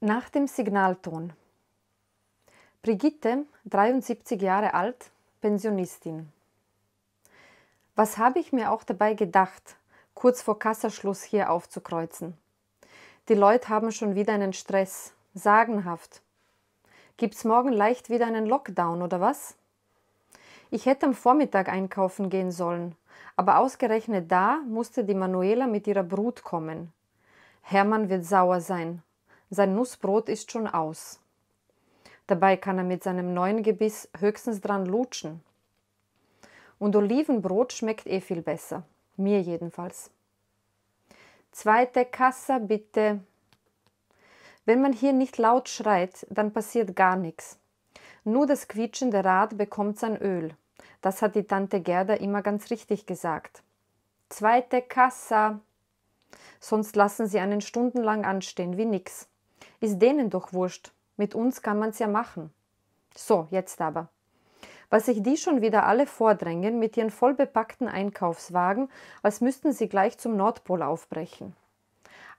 Nach dem Signalton. Brigitte, 73 Jahre alt, Pensionistin. Was habe ich mir auch dabei gedacht, kurz vor Kasserschluss hier aufzukreuzen? Die Leute haben schon wieder einen Stress, sagenhaft. Gibt's morgen leicht wieder einen Lockdown oder was? Ich hätte am Vormittag einkaufen gehen sollen, aber ausgerechnet da musste die Manuela mit ihrer Brut kommen. Hermann wird sauer sein sein Nussbrot ist schon aus. Dabei kann er mit seinem neuen Gebiss höchstens dran lutschen. Und Olivenbrot schmeckt eh viel besser. Mir jedenfalls. Zweite Kassa bitte. Wenn man hier nicht laut schreit, dann passiert gar nichts. Nur das quietschende Rad bekommt sein Öl. Das hat die Tante Gerda immer ganz richtig gesagt. Zweite Kassa. Sonst lassen sie einen stundenlang anstehen wie nix. Ist denen doch wurscht. Mit uns kann man's ja machen. So, jetzt aber. Was sich die schon wieder alle vordrängen mit ihren vollbepackten Einkaufswagen, als müssten sie gleich zum Nordpol aufbrechen.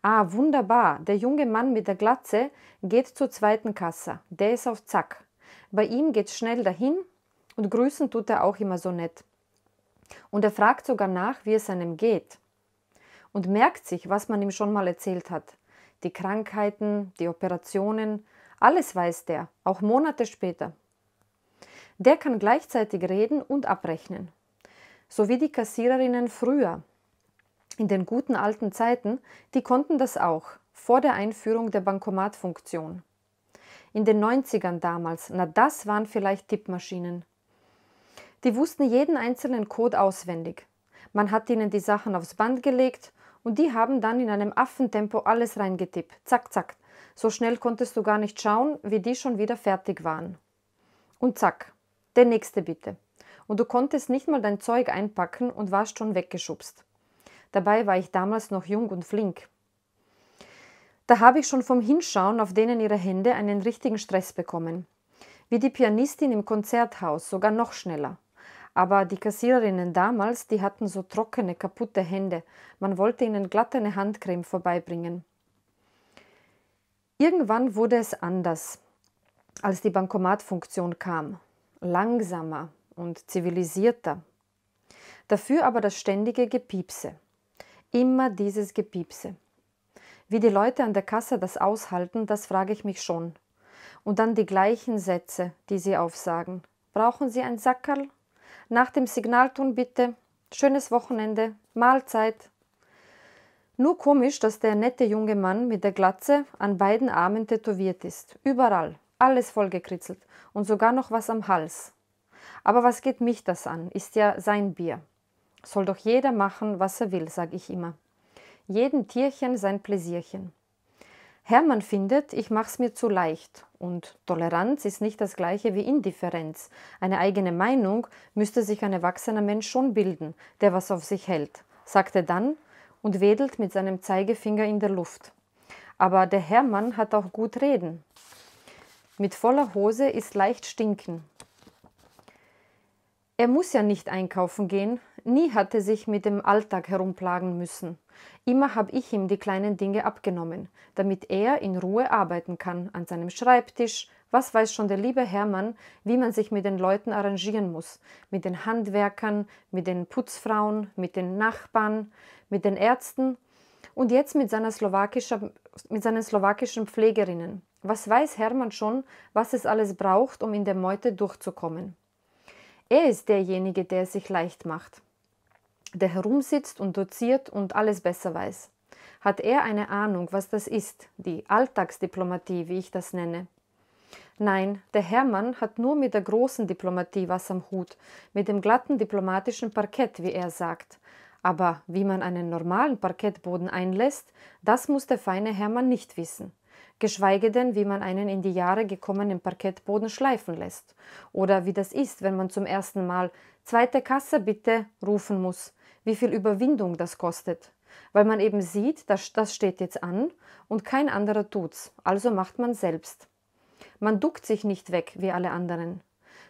Ah, wunderbar, der junge Mann mit der Glatze geht zur zweiten Kasse. Der ist auf Zack. Bei ihm geht's schnell dahin und grüßen tut er auch immer so nett. Und er fragt sogar nach, wie es einem geht. Und merkt sich, was man ihm schon mal erzählt hat die Krankheiten, die Operationen, alles weiß der, auch Monate später. Der kann gleichzeitig reden und abrechnen, so wie die Kassiererinnen früher. In den guten alten Zeiten, die konnten das auch, vor der Einführung der Bankomatfunktion. In den 90ern damals, na das waren vielleicht Tippmaschinen. Die wussten jeden einzelnen Code auswendig. Man hat ihnen die Sachen aufs Band gelegt und die haben dann in einem Affentempo alles reingetippt. Zack, zack. So schnell konntest du gar nicht schauen, wie die schon wieder fertig waren. Und zack, der nächste bitte. Und du konntest nicht mal dein Zeug einpacken und warst schon weggeschubst. Dabei war ich damals noch jung und flink. Da habe ich schon vom Hinschauen auf denen ihre Hände einen richtigen Stress bekommen. Wie die Pianistin im Konzerthaus, sogar noch schneller. Aber die Kassiererinnen damals, die hatten so trockene, kaputte Hände. Man wollte ihnen glatt Handcreme vorbeibringen. Irgendwann wurde es anders, als die Bankomatfunktion kam. Langsamer und zivilisierter. Dafür aber das ständige Gepiepse. Immer dieses Gepiepse. Wie die Leute an der Kasse das aushalten, das frage ich mich schon. Und dann die gleichen Sätze, die sie aufsagen. Brauchen Sie ein Sackerl? Nach dem Signalton bitte schönes Wochenende, Mahlzeit. Nur komisch, dass der nette junge Mann mit der Glatze an beiden Armen tätowiert ist. Überall, alles vollgekritzelt und sogar noch was am Hals. Aber was geht mich das an? Ist ja sein Bier. Soll doch jeder machen, was er will, sage ich immer. Jedem Tierchen sein Pläsierchen. Hermann findet, ich mache es mir zu leicht und Toleranz ist nicht das gleiche wie Indifferenz. Eine eigene Meinung müsste sich ein erwachsener Mensch schon bilden, der was auf sich hält, sagt er dann und wedelt mit seinem Zeigefinger in der Luft. Aber der Hermann hat auch gut reden. Mit voller Hose ist leicht stinken. Er muss ja nicht einkaufen gehen, Nie hatte er sich mit dem Alltag herumplagen müssen. Immer habe ich ihm die kleinen Dinge abgenommen, damit er in Ruhe arbeiten kann, an seinem Schreibtisch, was weiß schon der liebe Hermann, wie man sich mit den Leuten arrangieren muss, mit den Handwerkern, mit den Putzfrauen, mit den Nachbarn, mit den Ärzten und jetzt mit, seiner slowakischer, mit seinen slowakischen Pflegerinnen. Was weiß Hermann schon, was es alles braucht, um in der Meute durchzukommen? Er ist derjenige, der es sich leicht macht der herumsitzt und doziert und alles besser weiß. Hat er eine Ahnung, was das ist, die Alltagsdiplomatie, wie ich das nenne? Nein, der Herrmann hat nur mit der großen Diplomatie was am Hut, mit dem glatten diplomatischen Parkett, wie er sagt. Aber wie man einen normalen Parkettboden einlässt, das muss der feine Herrmann nicht wissen. Geschweige denn, wie man einen in die Jahre gekommenen Parkettboden schleifen lässt. Oder wie das ist, wenn man zum ersten Mal zweite Kasse bitte rufen muss, wie viel Überwindung das kostet, weil man eben sieht, das, das steht jetzt an und kein anderer tut's, also macht man selbst. Man duckt sich nicht weg wie alle anderen.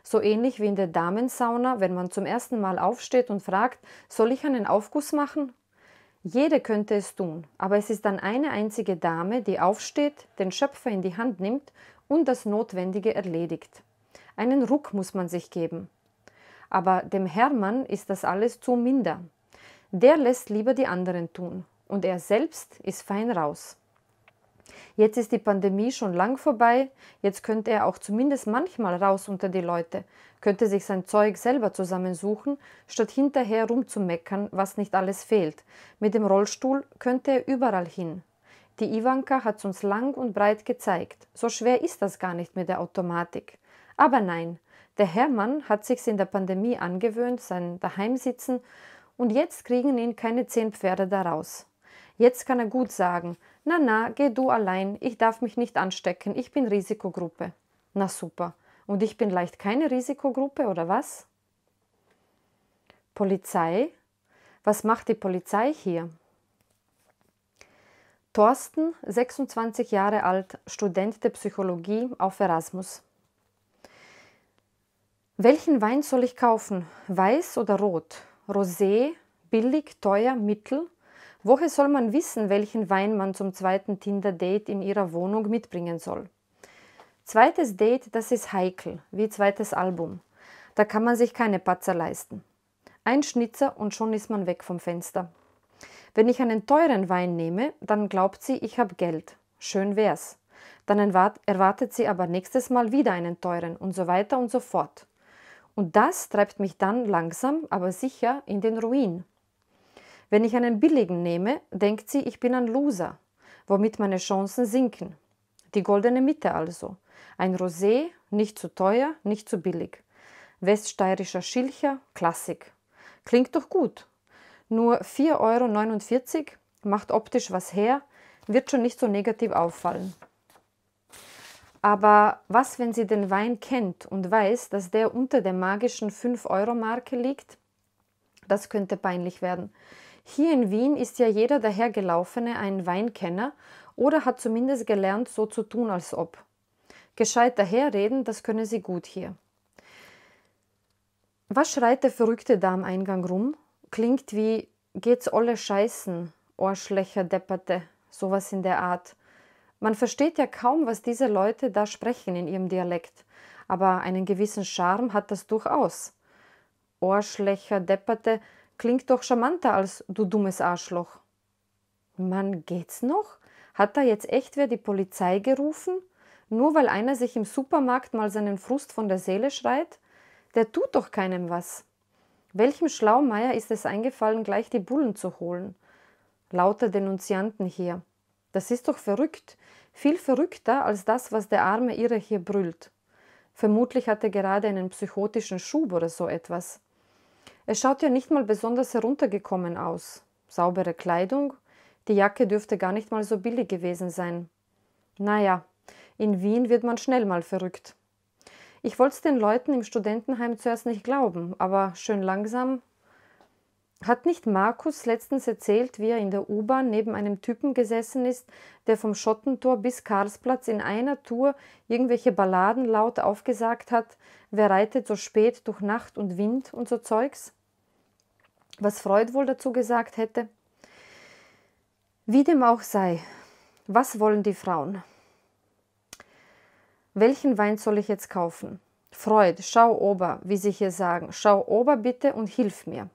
So ähnlich wie in der Damensauna, wenn man zum ersten Mal aufsteht und fragt, soll ich einen Aufguss machen? Jede könnte es tun, aber es ist dann eine einzige Dame, die aufsteht, den Schöpfer in die Hand nimmt und das Notwendige erledigt. Einen Ruck muss man sich geben. Aber dem Hermann ist das alles zu minder der lässt lieber die anderen tun und er selbst ist fein raus. Jetzt ist die Pandemie schon lang vorbei, jetzt könnte er auch zumindest manchmal raus unter die Leute, könnte sich sein Zeug selber zusammensuchen, statt hinterher rumzumeckern, was nicht alles fehlt. Mit dem Rollstuhl könnte er überall hin. Die Ivanka hat es uns lang und breit gezeigt. So schwer ist das gar nicht mit der Automatik. Aber nein, der Herrmann hat sich's in der Pandemie angewöhnt, sein Daheimsitzen und jetzt kriegen ihn keine zehn Pferde daraus. Jetzt kann er gut sagen, na na, geh du allein, ich darf mich nicht anstecken, ich bin Risikogruppe. Na super. Und ich bin leicht keine Risikogruppe oder was? Polizei? Was macht die Polizei hier? Thorsten, 26 Jahre alt, Student der Psychologie auf Erasmus. Welchen Wein soll ich kaufen? Weiß oder rot? Rosé, billig, teuer, mittel? Woher soll man wissen, welchen Wein man zum zweiten Tinder-Date in ihrer Wohnung mitbringen soll? Zweites Date, das ist heikel, wie zweites Album. Da kann man sich keine Patzer leisten. Ein Schnitzer und schon ist man weg vom Fenster. Wenn ich einen teuren Wein nehme, dann glaubt sie, ich habe Geld. Schön wär's. Dann erwartet sie aber nächstes Mal wieder einen teuren und so weiter und so fort. Und das treibt mich dann langsam, aber sicher in den Ruin. Wenn ich einen billigen nehme, denkt sie, ich bin ein Loser, womit meine Chancen sinken. Die goldene Mitte also. Ein Rosé, nicht zu teuer, nicht zu billig. Weststeirischer Schilcher, Klassik. Klingt doch gut. Nur 4,49 Euro, macht optisch was her, wird schon nicht so negativ auffallen. Aber was, wenn sie den Wein kennt und weiß, dass der unter der magischen 5-Euro-Marke liegt? Das könnte peinlich werden. Hier in Wien ist ja jeder dahergelaufene ein Weinkenner oder hat zumindest gelernt, so zu tun, als ob. Gescheit daherreden, das können sie gut hier. Was schreit der verrückte da am Eingang rum? Klingt wie geht's alle scheißen, Ohrschlecher depperte, sowas in der Art. Man versteht ja kaum, was diese Leute da sprechen in ihrem Dialekt, aber einen gewissen Charme hat das durchaus. Ohrschlächer, Depperte klingt doch charmanter als du dummes Arschloch. Mann, geht's noch? Hat da jetzt echt wer die Polizei gerufen? Nur weil einer sich im Supermarkt mal seinen Frust von der Seele schreit? Der tut doch keinem was. Welchem Schlaumeier ist es eingefallen, gleich die Bullen zu holen? Lauter Denunzianten hier. Das ist doch verrückt, viel verrückter als das, was der arme Irre hier brüllt. Vermutlich hat er gerade einen psychotischen Schub oder so etwas. Er schaut ja nicht mal besonders heruntergekommen aus. Saubere Kleidung, die Jacke dürfte gar nicht mal so billig gewesen sein. Naja, in Wien wird man schnell mal verrückt. Ich wollte es den Leuten im Studentenheim zuerst nicht glauben, aber schön langsam hat nicht Markus letztens erzählt, wie er in der U-Bahn neben einem Typen gesessen ist, der vom Schottentor bis Karlsplatz in einer Tour irgendwelche Balladen laut aufgesagt hat, wer reitet so spät durch Nacht und Wind und so Zeugs? Was Freud wohl dazu gesagt hätte? Wie dem auch sei, was wollen die Frauen? Welchen Wein soll ich jetzt kaufen? Freud, schau ober, wie sie hier sagen, schau ober bitte und hilf mir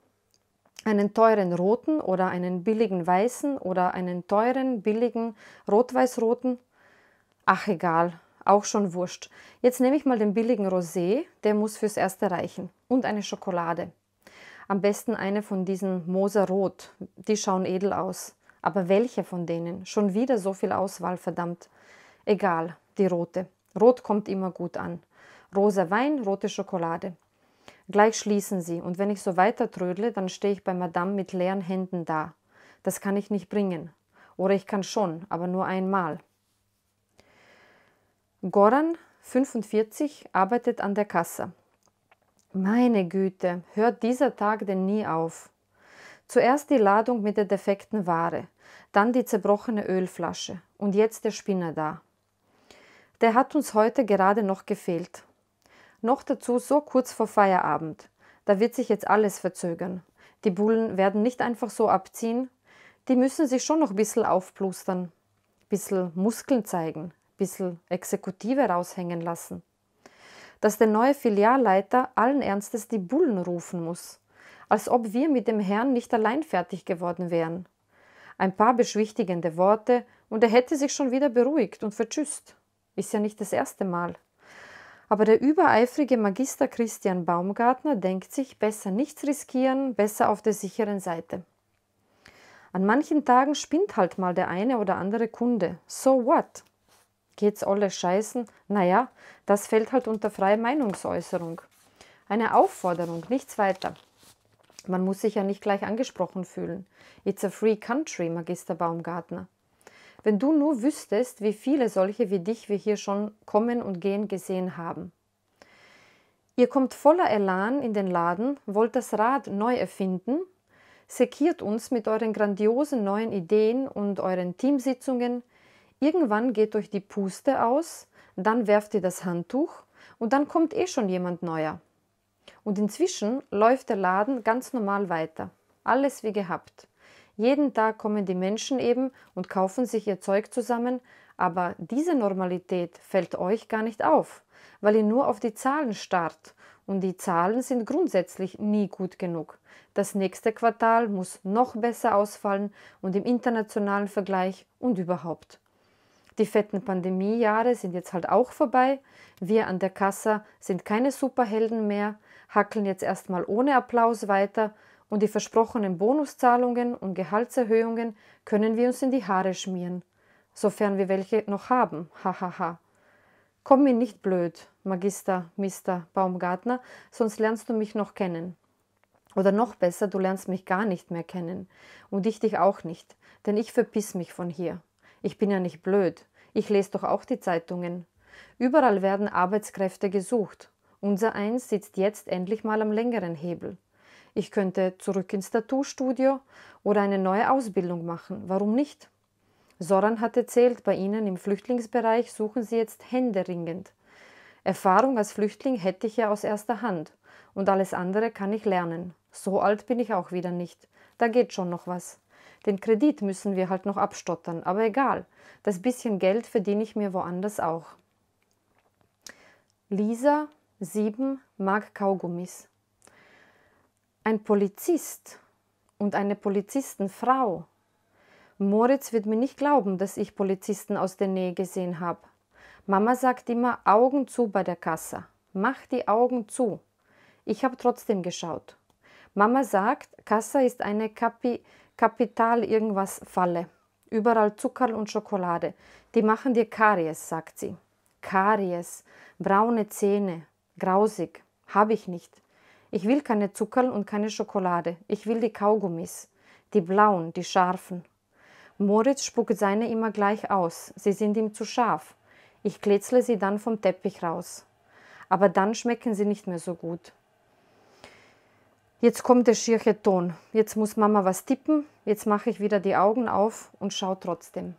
einen teuren roten oder einen billigen weißen oder einen teuren billigen rot-weiß-roten. Ach egal, auch schon wurscht. Jetzt nehme ich mal den billigen Rosé, der muss fürs erste reichen und eine Schokolade. Am besten eine von diesen Moser Rot, die schauen edel aus. Aber welche von denen? Schon wieder so viel Auswahl, verdammt. Egal, die rote. Rot kommt immer gut an. Rosa Wein, rote Schokolade. Gleich schließen sie, und wenn ich so weiter trödle, dann stehe ich bei Madame mit leeren Händen da. Das kann ich nicht bringen. Oder ich kann schon, aber nur einmal. Goran, 45, arbeitet an der Kasse. Meine Güte, hört dieser Tag denn nie auf? Zuerst die Ladung mit der defekten Ware, dann die zerbrochene Ölflasche und jetzt der Spinner da. Der hat uns heute gerade noch gefehlt. Noch dazu so kurz vor Feierabend. Da wird sich jetzt alles verzögern. Die Bullen werden nicht einfach so abziehen. Die müssen sich schon noch ein bisschen aufplustern. Bissel Muskeln zeigen, bissel Exekutive raushängen lassen. Dass der neue Filialleiter allen Ernstes die Bullen rufen muss. Als ob wir mit dem Herrn nicht allein fertig geworden wären. Ein paar beschwichtigende Worte und er hätte sich schon wieder beruhigt und vertschüsst. Ist ja nicht das erste Mal. Aber der übereifrige Magister Christian Baumgartner denkt sich, besser nichts riskieren, besser auf der sicheren Seite. An manchen Tagen spinnt halt mal der eine oder andere Kunde. So what? Geht's alle scheißen? Naja, das fällt halt unter freie Meinungsäußerung. Eine Aufforderung, nichts weiter. Man muss sich ja nicht gleich angesprochen fühlen. It's a free country, Magister Baumgartner. Wenn du nur wüsstest, wie viele solche wie dich wir hier schon kommen und gehen gesehen haben. Ihr kommt voller Elan in den Laden, wollt das Rad neu erfinden, sekiert uns mit euren grandiosen neuen Ideen und euren Teamsitzungen. Irgendwann geht euch die Puste aus, dann werft ihr das Handtuch und dann kommt eh schon jemand neuer. Und inzwischen läuft der Laden ganz normal weiter. Alles wie gehabt. Jeden Tag kommen die Menschen eben und kaufen sich ihr Zeug zusammen, aber diese Normalität fällt euch gar nicht auf, weil ihr nur auf die Zahlen starrt und die Zahlen sind grundsätzlich nie gut genug. Das nächste Quartal muss noch besser ausfallen und im internationalen Vergleich und überhaupt. Die fetten Pandemiejahre sind jetzt halt auch vorbei. Wir an der Kasse sind keine Superhelden mehr, hackeln jetzt erstmal ohne Applaus weiter und die versprochenen Bonuszahlungen und Gehaltserhöhungen können wir uns in die Haare schmieren, sofern wir welche noch haben. Hahaha. Komm mir nicht blöd, Magister, Mister Baumgartner, sonst lernst du mich noch kennen. Oder noch besser, du lernst mich gar nicht mehr kennen und ich dich auch nicht, denn ich verpiss mich von hier. Ich bin ja nicht blöd, ich lese doch auch die Zeitungen. Überall werden Arbeitskräfte gesucht. Unser eins sitzt jetzt endlich mal am längeren Hebel. Ich könnte zurück ins Tattoo-Studio oder eine neue Ausbildung machen. Warum nicht? Soran hat erzählt, bei Ihnen im Flüchtlingsbereich suchen Sie jetzt händeringend. Erfahrung als Flüchtling hätte ich ja aus erster Hand und alles andere kann ich lernen. So alt bin ich auch wieder nicht. Da geht schon noch was. Den Kredit müssen wir halt noch abstottern, aber egal. Das bisschen Geld verdiene ich mir woanders auch. Lisa, 7, mag Kaugummis. Ein Polizist und eine Polizistenfrau. Moritz wird mir nicht glauben, dass ich Polizisten aus der Nähe gesehen habe. Mama sagt immer Augen zu bei der Kasse. Mach die Augen zu. Ich habe trotzdem geschaut. Mama sagt, Kassa ist eine Kapi Kapital irgendwas Falle. Überall Zuckerl und Schokolade. Die machen dir Karies, sagt sie. Karies, braune Zähne, grausig, habe ich nicht. Ich will keine Zuckerl und keine Schokolade. Ich will die Kaugummis. Die blauen, die scharfen. Moritz spuckt seine immer gleich aus. Sie sind ihm zu scharf. Ich klätzle sie dann vom Teppich raus. Aber dann schmecken sie nicht mehr so gut. Jetzt kommt der schierche Ton. Jetzt muss Mama was tippen. Jetzt mache ich wieder die Augen auf und schaue trotzdem.